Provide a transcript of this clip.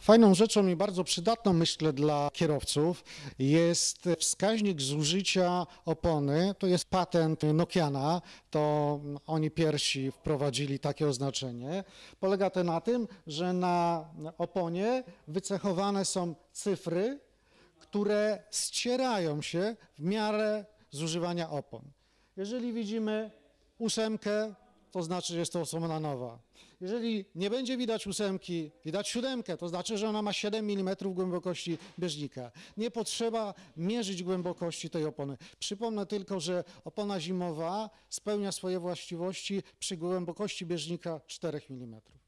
Fajną rzeczą i bardzo przydatną, myślę, dla kierowców jest wskaźnik zużycia opony. To jest patent Nokiana, to oni pierwsi wprowadzili takie oznaczenie. Polega to na tym, że na oponie wycechowane są cyfry, które ścierają się w miarę zużywania opon. Jeżeli widzimy ósemkę, to znaczy, że jest to osłona nowa. Jeżeli nie będzie widać ósemki, widać siódemkę, to znaczy, że ona ma 7 mm głębokości bieżnika. Nie potrzeba mierzyć głębokości tej opony. Przypomnę tylko, że opona zimowa spełnia swoje właściwości przy głębokości bieżnika 4 mm.